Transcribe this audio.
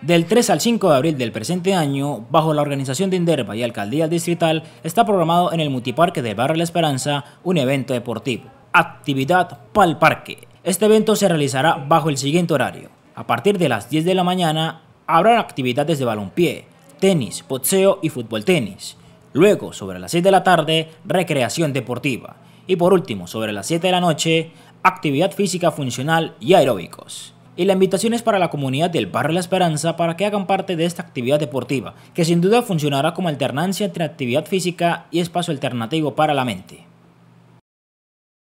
Del 3 al 5 de abril del presente año, bajo la organización de Inderva y Alcaldía Distrital, está programado en el Multiparque de Barrio La Esperanza un evento deportivo, Actividad Palparque. Parque. Este evento se realizará bajo el siguiente horario. A partir de las 10 de la mañana, habrá actividades de balonpié, tenis, boxeo y fútbol tenis. Luego, sobre las 6 de la tarde, recreación deportiva. Y por último, sobre las 7 de la noche, actividad física funcional y aeróbicos y la invitación es para la comunidad del Barrio La Esperanza para que hagan parte de esta actividad deportiva, que sin duda funcionará como alternancia entre actividad física y espacio alternativo para la mente.